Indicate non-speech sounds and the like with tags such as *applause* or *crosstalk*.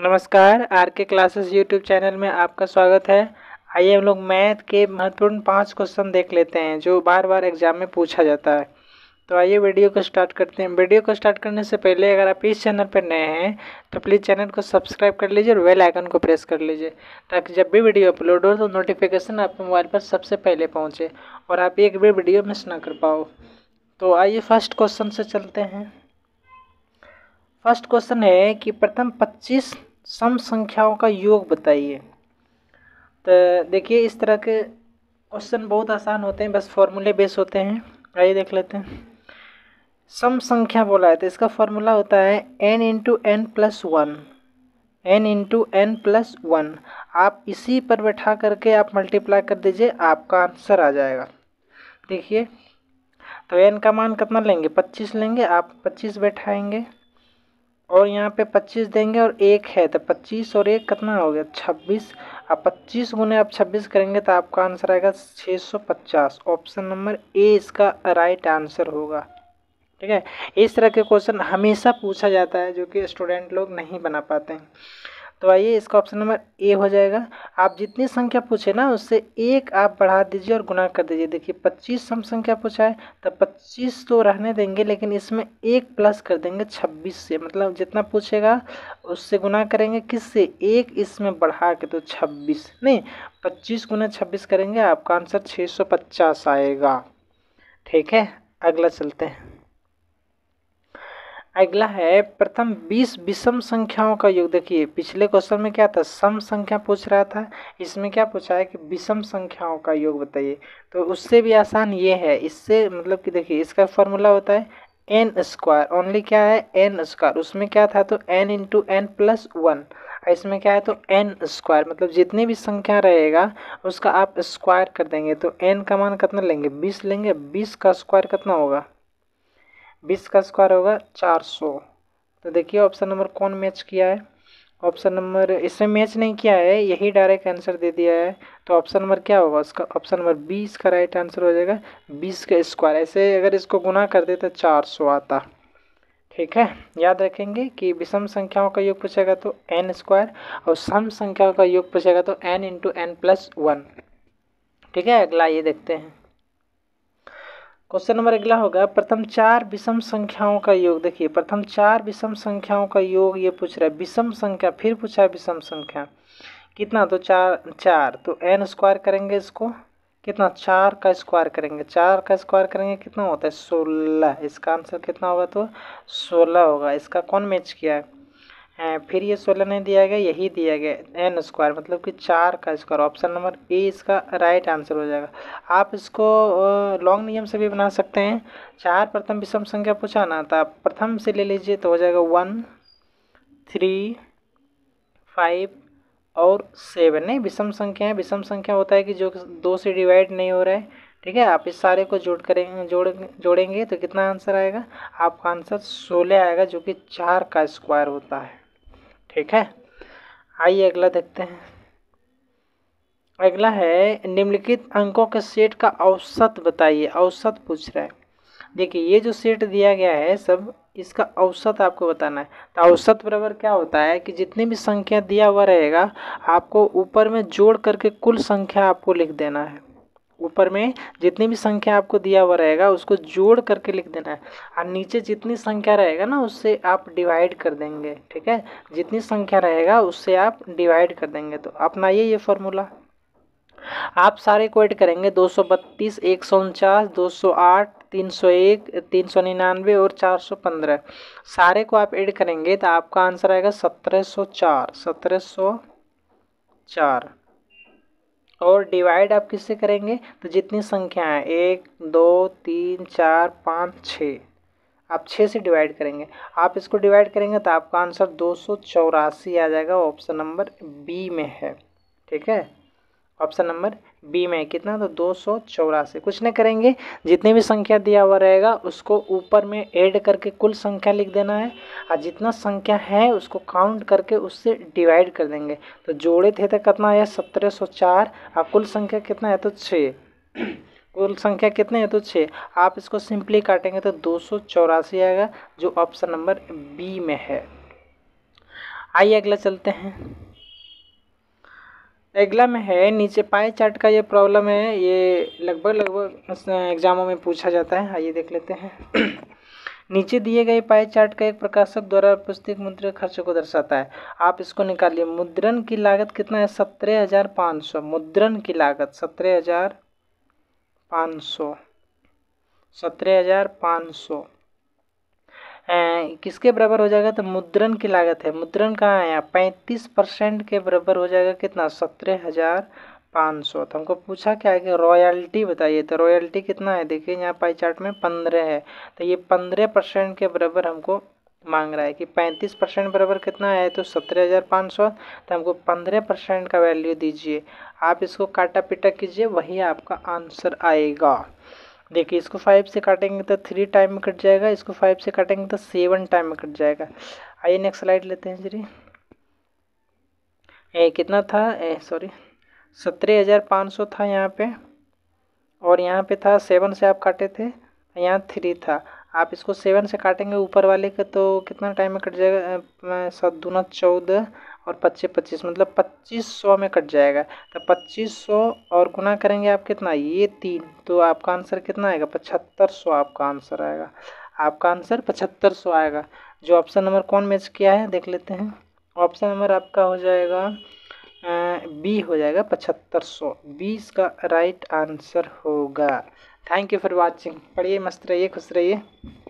नमस्कार आर के classes YouTube channel में आपका स्वागत है आइए हम लोग मैथ के महत्वपूर्ण पांच क्वेश्चन देख लेते हैं जो बार बार एग्जाम में पूछा जाता है तो आइए वीडियो को स्टार्ट करते हैं वीडियो को स्टार्ट करने से पहले अगर आप इस चैनल पर नए हैं तो प्लीज़ चैनल को सब्सक्राइब कर लीजिए और बेल आइकन को प्रेस कर लीजिए ताकि जब भी वीडियो अपलोड हो तो नोटिफिकेशन आपके मोबाइल पर सबसे पहले पहुँचे और आप एक भी वीडियो मिस ना कर पाओ तो आइए फर्स्ट क्वेश्चन से चलते हैं फर्स्ट क्वेश्चन है कि प्रथम सम संख्याओं का योग बताइए तो देखिए इस तरह के क्वेश्चन बहुत आसान होते हैं बस फॉर्मूले बेस होते हैं आइए देख लेते हैं सम संख्या बोला है तो इसका फॉर्मूला होता है n into n plus one n into n plus one आप इसी पर बैठा करके आप मल्टीप्लाई कर दीजिए आपका आंसर आ जाएगा देखिए तो एन का मान कितना लेंगे पच्चीस लेंगे आप पच्चीस बैठाएंगे और यहाँ पे 25 देंगे और एक है तो 25 और एक कितना हो गया 26 अब 25 गुने आप 26 करेंगे तो आपका आंसर आएगा 650 ऑप्शन नंबर ए इसका राइट आंसर होगा ठीक है इस तरह के क्वेश्चन हमेशा पूछा जाता है जो कि स्टूडेंट लोग नहीं बना पाते हैं तो आइए इसका ऑप्शन नंबर ए हो जाएगा आप जितनी संख्या पूछे ना उससे एक आप बढ़ा दीजिए और गुना कर दीजिए देखिए पच्चीस सम संख्या पूछा है तो पच्चीस तो रहने देंगे लेकिन इसमें एक प्लस कर देंगे छब्बीस से मतलब जितना पूछेगा उससे गुना करेंगे किससे एक इसमें बढ़ा के तो छब्बीस नहीं पच्चीस गुना छब्बीस करेंगे आपका आंसर छः सौ पचास आएगा ठीक है अगला चलते हैं अगला है प्रथम 20 विषम संख्याओं का योग देखिए पिछले क्वेश्चन में क्या था सम संख्या पूछ रहा था इसमें क्या पूछा है कि विषम संख्याओं का योग बताइए तो उससे भी आसान ये है इससे मतलब कि देखिए इसका फॉर्मूला होता है एन स्क्वायर ओनली क्या है एन स्क्वायर उसमें क्या था तो n into n plus one इसमें क्या है तो एन स्क्वायर मतलब जितनी भी संख्या रहेगा उसका आप स्क्वायर कर देंगे तो एन का मान कितना लेंगे बीस लेंगे बीस का स्क्वायर कितना होगा बीस का स्क्वायर होगा चार सौ तो देखिए ऑप्शन नंबर कौन मैच किया है ऑप्शन नंबर इसमें मैच नहीं किया है यही डायरेक्ट आंसर दे दिया है तो ऑप्शन नंबर क्या होगा उसका ऑप्शन नंबर बीस का राइट आंसर हो जाएगा बीस का स्क्वायर ऐसे अगर इसको गुना कर दे तो चार सौ आता ठीक है याद रखेंगे कि विषम संख्याओं का योग पूछेगा तो एन स्क्वायर और सम संख्याओं का योग पूछेगा तो n into n plus one ठीक है अगला ये देखते हैं क्वेश्चन नंबर अगला होगा प्रथम चार विषम संख्याओं का योग देखिए प्रथम चार विषम संख्याओं का योग ये पूछ रहा है विषम संख्या फिर पूछा है विषम संख्या कितना तो चार चार तो एन स्क्वायर करेंगे इसको कितना चार का स्क्वायर करेंगे चार का स्क्वायर करेंगे कितना होता है सोलह इसका आंसर कितना होगा तो सोलह होगा इसका कौन मैच किया है फिर ये सोलह नहीं दिया गया यही दिया गया एन स्क्वायर मतलब कि चार का स्क्वायर ऑप्शन नंबर ए इसका राइट आंसर हो जाएगा आप इसको लॉन्ग नियम से भी बना सकते हैं चार प्रथम विषम संख्या पूछा ना तो आप प्रथम से ले लीजिए तो हो जाएगा वन थ्री फाइव और सेवन नहीं विषम संख्या है विषम संख्या होता है कि जो दो से डिवाइड नहीं हो रहा है ठीक है आप इस सारे को जोड़ करेंगे जोड़ जोड़ेंगे तो कितना आंसर आएगा आपका आंसर सोलह आएगा जो कि चार का स्क्वायर होता है ठीक है आइए अगला देखते हैं अगला है निम्नलिखित अंकों के सेट का औसत बताइए औसत पूछ रहा है देखिए ये जो सेट दिया गया है सब इसका औसत आपको बताना है तो औसत बराबर क्या होता है कि जितनी भी संख्या दिया हुआ रहेगा आपको ऊपर में जोड़ करके कुल संख्या आपको लिख देना है ऊपर में जितनी भी संख्या आपको दिया हुआ रहेगा उसको जोड़ करके लिख देना है और नीचे जितनी संख्या रहेगा ना उससे आप डिवाइड कर देंगे ठीक है जितनी संख्या रहेगा उससे आप डिवाइड कर देंगे तो अपनाइए ये, ये फॉर्मूला आप सारे को ऐड करेंगे दो सौ बत्तीस एक सौ उनचास दो सौ आठ तीन सौ एक तीन सौ निन्यानवे और चार सौ पंद्रह सारे को आप ऐड करेंगे तो आपका आंसर आएगा सत्रह सौ चार सत्रह सौ चार और डिवाइड आप किससे करेंगे तो जितनी संख्या है एक दो तीन चार पाँच छः आप छः से डिवाइड करेंगे आप इसको डिवाइड करेंगे तो आपका आंसर दो सौ चौरासी आ जाएगा ऑप्शन नंबर बी में है ठीक है ऑप्शन नंबर बी में कितना तो दो सौ चौरासी कुछ नहीं करेंगे जितनी भी संख्या दिया हुआ रहेगा उसको ऊपर में ऐड करके कुल संख्या लिख देना है और जितना संख्या है उसको काउंट करके उससे डिवाइड कर देंगे तो जोड़े थे तो कितना है सत्रह सौ चार और कुल संख्या कितना है तो छः कुल संख्या कितने है तो छः आप इसको सिंपली काटेंगे तो दो सौ चौरासी आएगा जो ऑप्शन नंबर बी में है आइए अगला चलते हैं अगला में है नीचे पाई चार्ट का ये प्रॉब्लम है ये लगभग लगभग एग्ज़ामों में पूछा जाता है आइए देख लेते हैं *clears throat* नीचे दिए गए पाए चार्ट का एक प्रकाशक द्वारा पुस्तक मुद्रा खर्च को दर्शाता है आप इसको निकालिए मुद्रण की लागत कितना है सत्रह हज़ार पाँच सौ मुद्रण की लागत सत्रह हज़ार पाँच सौ सत्रह हज़ार पाँच सौ किसके बराबर हो जाएगा तो मुद्रण की लागत है मुद्रण कहाँ है यहाँ पैंतीस परसेंट के बराबर हो जाएगा कितना सत्रह हज़ार पाँच सौ तो हमको पूछा क्या है कि रॉयल्टी बताइए तो रॉयल्टी कितना है देखिए यहाँ पाई चार्ट में पंद्रह है तो ये पंद्रह परसेंट के बराबर हमको मांग रहा है कि पैंतीस परसेंट बराबर कितना है तो सत्रह हज़ार पाँच सौ तो हमको पंद्रह परसेंट का वैल्यू दीजिए आप इसको काटा पिटा कीजिए वही आपका आंसर आएगा देखिए इसको फाइव से काटेंगे तो थ्री टाइम में कट जाएगा इसको फाइव से काटेंगे तो सेवन टाइम में कट जाएगा आइए नेक्स्ट स्लाइड लेते हैं जी ए कितना था ए सॉरी सत्रह हज़ार पाँच सौ था यहाँ पे और यहाँ पे था सेवन से आप काटे थे यहाँ थ्री था आप इसको सेवन से काटेंगे ऊपर वाले का तो कितना टाइम में कट जाएगा सात दूना चौदह और पच्चीस पच्चीस मतलब पच्चीस सौ में कट जाएगा तो पच्चीस सौ और गुना करेंगे आप कितना ये तीन तो आपका आंसर कितना आएगा पचहत्तर सौ आपका आंसर आएगा आपका आंसर पचहत्तर सौ आएगा जो ऑप्शन नंबर कौन मैच किया है देख लेते हैं ऑप्शन नंबर आपका हो जाएगा बी हो जाएगा पचहत्तर सौ बीस का राइट आंसर होगा थैंक यू फॉर वाचिंग पढ़िए मस्त रहिए खुश रहिए